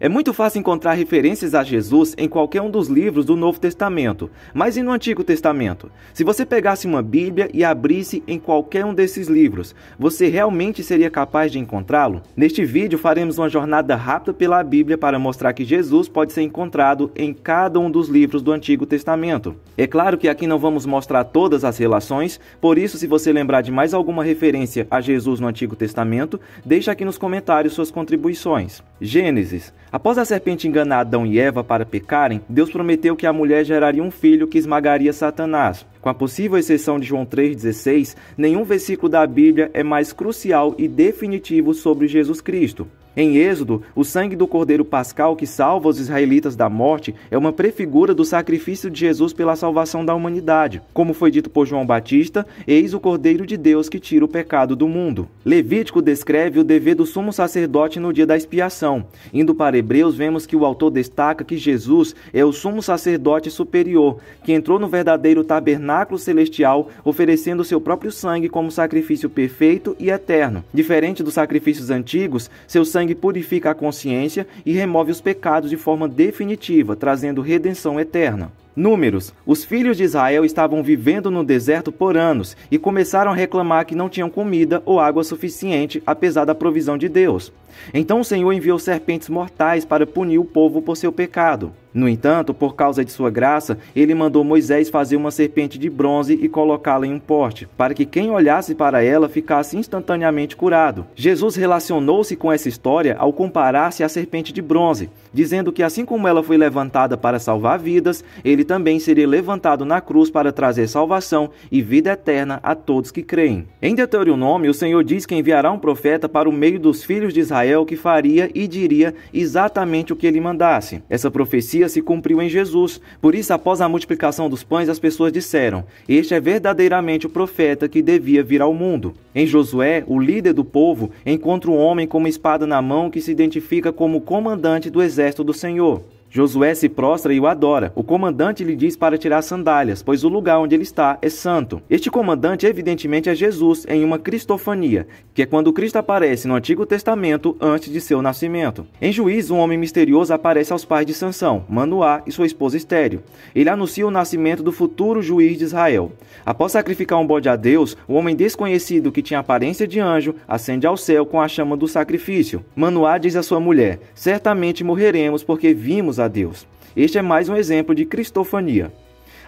É muito fácil encontrar referências a Jesus em qualquer um dos livros do Novo Testamento, mas e no Antigo Testamento? Se você pegasse uma Bíblia e abrisse em qualquer um desses livros, você realmente seria capaz de encontrá-lo? Neste vídeo faremos uma jornada rápida pela Bíblia para mostrar que Jesus pode ser encontrado em cada um dos livros do Antigo Testamento. É claro que aqui não vamos mostrar todas as relações, por isso se você lembrar de mais alguma referência a Jesus no Antigo Testamento, deixe aqui nos comentários suas contribuições. Gênesis. Após a serpente enganar Adão e Eva para pecarem, Deus prometeu que a mulher geraria um filho que esmagaria Satanás. Com a possível exceção de João 3,16, nenhum versículo da Bíblia é mais crucial e definitivo sobre Jesus Cristo. Em Êxodo, o sangue do Cordeiro Pascal que salva os israelitas da morte é uma prefigura do sacrifício de Jesus pela salvação da humanidade. Como foi dito por João Batista, eis o Cordeiro de Deus que tira o pecado do mundo. Levítico descreve o dever do sumo sacerdote no dia da expiação. Indo para Hebreus, vemos que o autor destaca que Jesus é o sumo sacerdote superior, que entrou no verdadeiro tabernáculo celestial, oferecendo seu próprio sangue como sacrifício perfeito e eterno. Diferente dos sacrifícios antigos, seu sangue sangue purifica a consciência e remove os pecados de forma definitiva, trazendo redenção eterna. Números: Os filhos de Israel estavam vivendo no deserto por anos e começaram a reclamar que não tinham comida ou água suficiente, apesar da provisão de Deus. Então o Senhor enviou serpentes mortais para punir o povo por seu pecado. No entanto, por causa de sua graça, ele mandou Moisés fazer uma serpente de bronze e colocá-la em um porte, para que quem olhasse para ela ficasse instantaneamente curado. Jesus relacionou-se com essa história ao comparar-se à serpente de bronze, dizendo que assim como ela foi levantada para salvar vidas, ele também seria levantado na cruz para trazer salvação e vida eterna a todos que creem. Em Deuteronômio, o Senhor diz que enviará um profeta para o meio dos filhos de Israel que faria e diria exatamente o que ele mandasse. Essa profecia profecia se cumpriu em Jesus. Por isso, após a multiplicação dos pães, as pessoas disseram: Este é verdadeiramente o profeta que devia vir ao mundo. Em Josué, o líder do povo encontra um homem com uma espada na mão que se identifica como comandante do exército do Senhor. Josué se prostra e o adora. O comandante lhe diz para tirar sandálias, pois o lugar onde ele está é santo. Este comandante, evidentemente, é Jesus em uma cristofania, que é quando Cristo aparece no Antigo Testamento antes de seu nascimento. Em juízo, um homem misterioso aparece aos pais de Sansão, Manoá e sua esposa estéreo. Ele anuncia o nascimento do futuro juiz de Israel. Após sacrificar um bode a Deus, o homem desconhecido que tinha aparência de anjo ascende ao céu com a chama do sacrifício. Manoá diz à sua mulher: Certamente morreremos porque vimos a Deus. Este é mais um exemplo de cristofania.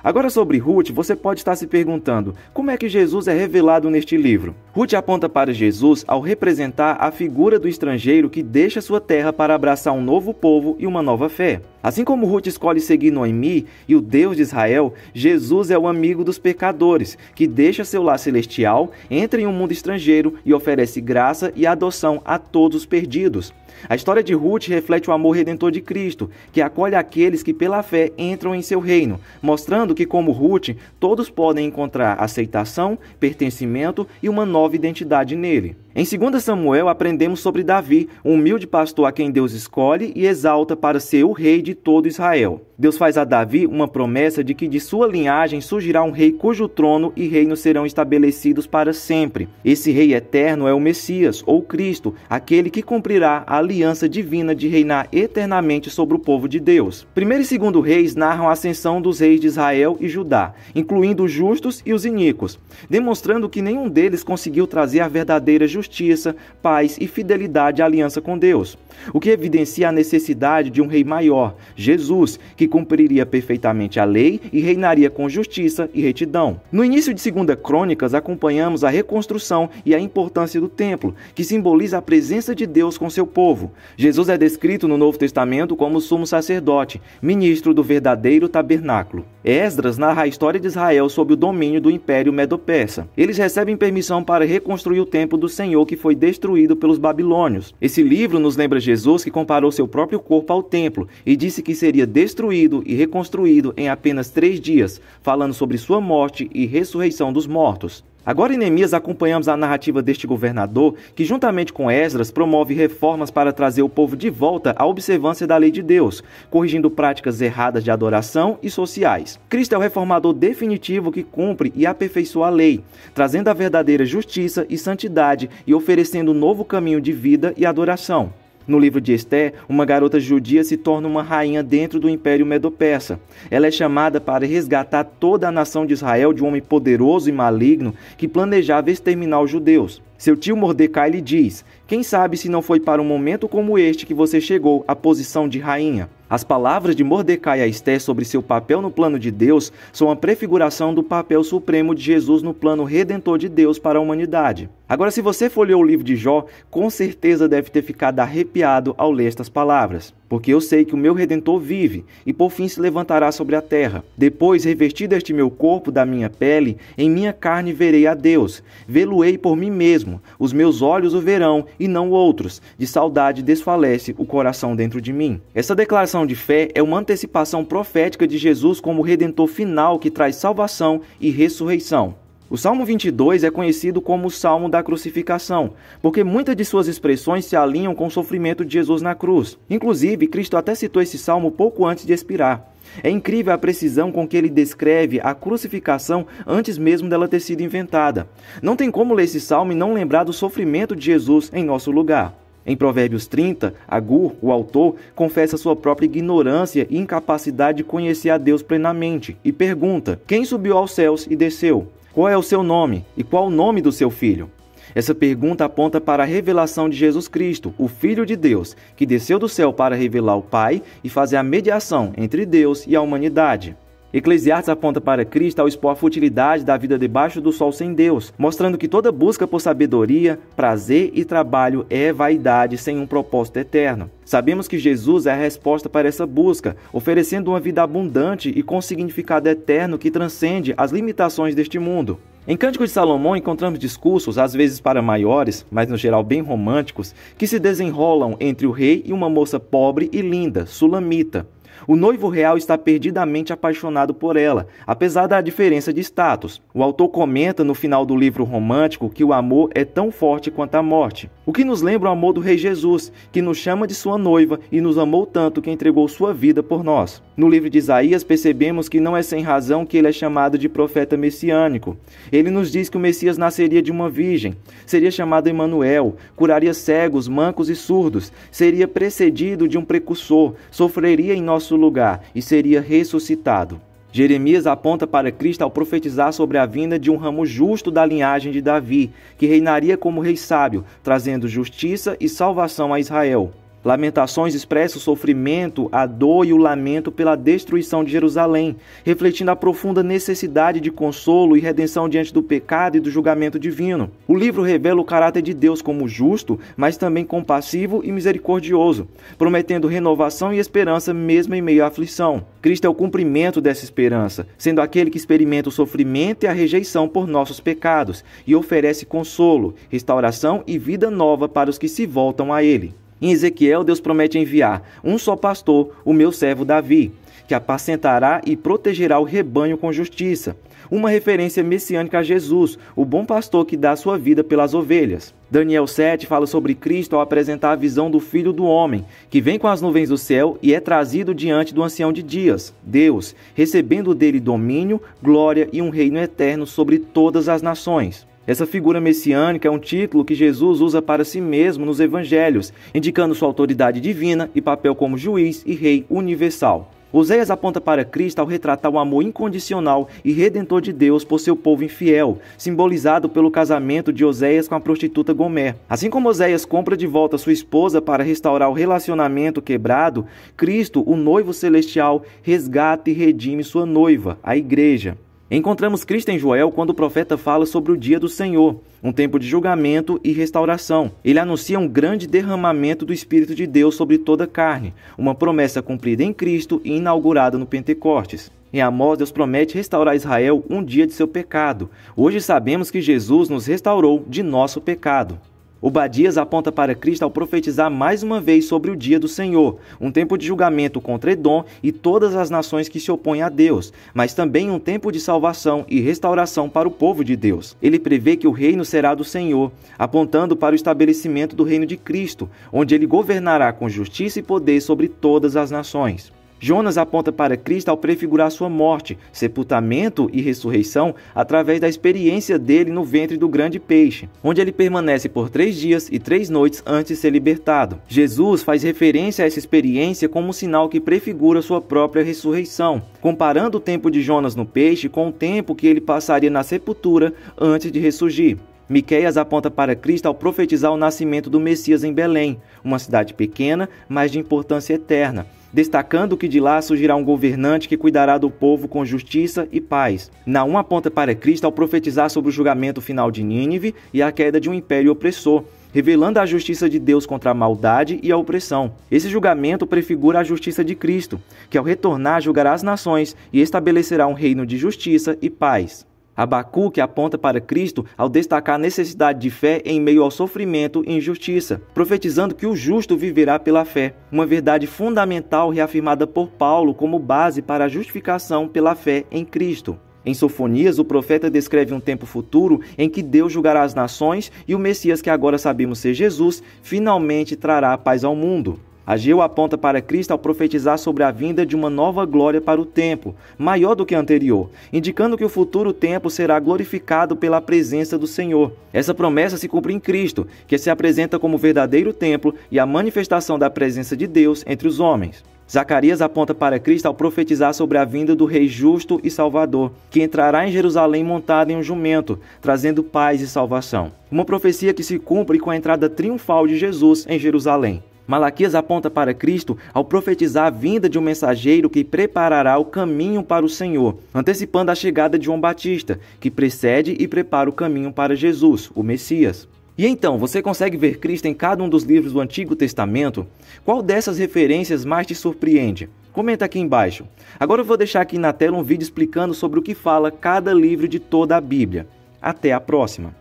Agora sobre Ruth, você pode estar se perguntando: como é que Jesus é revelado neste livro? Ruth aponta para Jesus ao representar a figura do estrangeiro que deixa sua terra para abraçar um novo povo e uma nova fé. Assim como Ruth escolhe seguir Noemi e o Deus de Israel, Jesus é o amigo dos pecadores, que deixa seu lar celestial, entra em um mundo estrangeiro e oferece graça e adoção a todos os perdidos. A história de Ruth reflete o amor redentor de Cristo, que acolhe aqueles que pela fé entram em seu reino, mostrando que, como Ruth, todos podem encontrar aceitação, pertencimento e uma nova identidade nele. Em 2 Samuel, aprendemos sobre Davi, um humilde pastor a quem Deus escolhe e exalta para ser o rei de todo Israel. Deus faz a Davi uma promessa de que de sua linhagem surgirá um rei cujo trono e reino serão estabelecidos para sempre. Esse rei eterno é o Messias, ou Cristo, aquele que cumprirá a aliança divina de reinar eternamente sobre o povo de Deus. Primeiro e segundo reis narram a ascensão dos reis de Israel e Judá, incluindo os justos e os iníquos, demonstrando que nenhum deles conseguiu trazer a verdadeira justiça, paz e fidelidade à aliança com Deus, o que evidencia a necessidade de um rei maior, Jesus, que cumpriria perfeitamente a lei e reinaria com justiça e retidão. No início de 2 Crônicas, acompanhamos a reconstrução e a importância do templo, que simboliza a presença de Deus com seu povo. Jesus é descrito no Novo Testamento como sumo sacerdote, ministro do verdadeiro tabernáculo. Esdras narra a história de Israel sob o domínio do Império Medo-Persa. Eles recebem permissão para reconstruir o templo do Senhor que foi destruído pelos babilônios. Esse livro nos lembra Jesus que comparou seu próprio corpo ao templo e disse que seria destruído e reconstruído em apenas três dias, falando sobre sua morte e ressurreição dos mortos. Agora em Neemias acompanhamos a narrativa deste governador, que juntamente com Esdras promove reformas para trazer o povo de volta à observância da lei de Deus, corrigindo práticas erradas de adoração e sociais. Cristo é o reformador definitivo que cumpre e aperfeiçoa a lei, trazendo a verdadeira justiça e santidade e oferecendo um novo caminho de vida e adoração. No livro de Esté, uma garota judia se torna uma rainha dentro do Império Medo-Persa. Ela é chamada para resgatar toda a nação de Israel de um homem poderoso e maligno que planejava exterminar os judeus. Seu tio Mordecai lhe diz: Quem sabe se não foi para um momento como este que você chegou à posição de rainha? As palavras de Mordecai a Esté sobre seu papel no plano de Deus são a prefiguração do papel supremo de Jesus no plano redentor de Deus para a humanidade. Agora, se você folheou o livro de Jó, com certeza deve ter ficado arrepiado ao ler estas palavras porque eu sei que o meu redentor vive e por fim se levantará sobre a terra. Depois, revestido este meu corpo da minha pele, em minha carne verei a Deus, vê-lo-ei por mim mesmo, os meus olhos o verão e não outros. De saudade desfalece o coração dentro de mim. Essa declaração de fé é uma antecipação profética de Jesus como redentor final que traz salvação e ressurreição. O Salmo 22 é conhecido como o Salmo da Crucificação, porque muitas de suas expressões se alinham com o sofrimento de Jesus na cruz. Inclusive, Cristo até citou esse salmo pouco antes de expirar. É incrível a precisão com que ele descreve a crucificação antes mesmo dela ter sido inventada. Não tem como ler esse salmo e não lembrar do sofrimento de Jesus em nosso lugar. Em Provérbios 30, Agur, o autor, confessa sua própria ignorância e incapacidade de conhecer a Deus plenamente e pergunta: Quem subiu aos céus e desceu? Qual é o seu nome e qual o nome do seu filho? Essa pergunta aponta para a revelação de Jesus Cristo, o Filho de Deus, que desceu do céu para revelar o Pai e fazer a mediação entre Deus e a humanidade. Eclesiastes aponta para Cristo ao expor a futilidade da vida debaixo do sol sem Deus, mostrando que toda busca por sabedoria, prazer e trabalho é vaidade sem um propósito eterno. Sabemos que Jesus é a resposta para essa busca, oferecendo uma vida abundante e com significado eterno que transcende as limitações deste mundo. Em Cântico de Salomão encontramos discursos, às vezes para maiores, mas no geral bem românticos, que se desenrolam entre o rei e uma moça pobre e linda, sulamita. O noivo real está perdidamente apaixonado por ela, apesar da diferença de status. O autor comenta no final do livro romântico que o amor é tão forte quanto a morte. O que nos lembra o amor do Rei Jesus, que nos chama de sua noiva e nos amou tanto que entregou sua vida por nós. No livro de Isaías, percebemos que não é sem razão que ele é chamado de profeta messiânico. Ele nos diz que o Messias nasceria de uma virgem, seria chamado Emanuel, curaria cegos, mancos e surdos, seria precedido de um precursor, sofreria em nosso nosso lugar e seria ressuscitado. Jeremias aponta para Cristo ao profetizar sobre a vinda de um ramo justo da linhagem de Davi, que reinaria como rei sábio, trazendo justiça e salvação a Israel. Lamentações expressa o sofrimento, a dor e o lamento pela destruição de Jerusalém, refletindo a profunda necessidade de consolo e redenção diante do pecado e do julgamento divino. O livro revela o caráter de Deus como justo, mas também compassivo e misericordioso, prometendo renovação e esperança mesmo em meio à aflição. Cristo é o cumprimento dessa esperança, sendo aquele que experimenta o sofrimento e a rejeição por nossos pecados e oferece consolo, restauração e vida nova para os que se voltam a Ele. Em Ezequiel, Deus promete enviar um só pastor, o meu servo Davi, que apacentará e protegerá o rebanho com justiça. Uma referência messiânica a Jesus, o bom pastor que dá sua vida pelas ovelhas. Daniel 7 fala sobre Cristo ao apresentar a visão do Filho do Homem, que vem com as nuvens do céu e é trazido diante do Ancião de Dias, Deus, recebendo dele domínio, glória e um reino eterno sobre todas as nações. Essa figura messiânica é um título que Jesus usa para si mesmo nos evangelhos, indicando sua autoridade divina e papel como juiz e rei universal. Oséias aponta para Cristo ao retratar o amor incondicional e redentor de Deus por seu povo infiel, simbolizado pelo casamento de Oséias com a prostituta Gomer. Assim como Oséias compra de volta sua esposa para restaurar o relacionamento quebrado, Cristo, o noivo celestial, resgata e redime sua noiva, a igreja. Encontramos Cristo em Joel quando o profeta fala sobre o dia do Senhor, um tempo de julgamento e restauração. Ele anuncia um grande derramamento do Espírito de Deus sobre toda a carne, uma promessa cumprida em Cristo e inaugurada no Pentecostes. Em Amós, Deus promete restaurar Israel um dia de seu pecado. Hoje sabemos que Jesus nos restaurou de nosso pecado. Obadias aponta para Cristo ao profetizar mais uma vez sobre o dia do Senhor, um tempo de julgamento contra Edom e todas as nações que se opõem a Deus, mas também um tempo de salvação e restauração para o povo de Deus. Ele prevê que o reino será do Senhor, apontando para o estabelecimento do reino de Cristo, onde ele governará com justiça e poder sobre todas as nações. Jonas aponta para Cristo ao prefigurar sua morte, sepultamento e ressurreição através da experiência dele no ventre do grande peixe, onde ele permanece por três dias e três noites antes de ser libertado. Jesus faz referência a essa experiência como um sinal que prefigura sua própria ressurreição, comparando o tempo de Jonas no peixe com o tempo que ele passaria na sepultura antes de ressurgir. Miqueias aponta para Cristo ao profetizar o nascimento do Messias em Belém, uma cidade pequena, mas de importância eterna, destacando que de lá surgirá um governante que cuidará do povo com justiça e paz. Naum aponta para Cristo ao profetizar sobre o julgamento final de Nínive e a queda de um império opressor, revelando a justiça de Deus contra a maldade e a opressão. Esse julgamento prefigura a justiça de Cristo, que ao retornar julgará as nações e estabelecerá um reino de justiça e paz. Abacuque aponta para Cristo ao destacar a necessidade de fé em meio ao sofrimento e injustiça, profetizando que o justo viverá pela fé, uma verdade fundamental reafirmada por Paulo como base para a justificação pela fé em Cristo. Em Sofonias, o profeta descreve um tempo futuro em que Deus julgará as nações e o Messias, que agora sabemos ser Jesus, finalmente trará paz ao mundo. Ageu aponta para Cristo ao profetizar sobre a vinda de uma nova glória para o tempo, maior do que a anterior, indicando que o futuro tempo será glorificado pela presença do Senhor. Essa promessa se cumpre em Cristo, que se apresenta como verdadeiro templo e a manifestação da presença de Deus entre os homens. Zacarias aponta para Cristo ao profetizar sobre a vinda do Rei Justo e Salvador, que entrará em Jerusalém montado em um jumento, trazendo paz e salvação. Uma profecia que se cumpre com a entrada triunfal de Jesus em Jerusalém. Malaquias aponta para Cristo ao profetizar a vinda de um mensageiro que preparará o caminho para o Senhor, antecipando a chegada de João Batista, que precede e prepara o caminho para Jesus, o Messias. E então, você consegue ver Cristo em cada um dos livros do Antigo Testamento? Qual dessas referências mais te surpreende? Comenta aqui embaixo. Agora eu vou deixar aqui na tela um vídeo explicando sobre o que fala cada livro de toda a Bíblia. Até a próxima!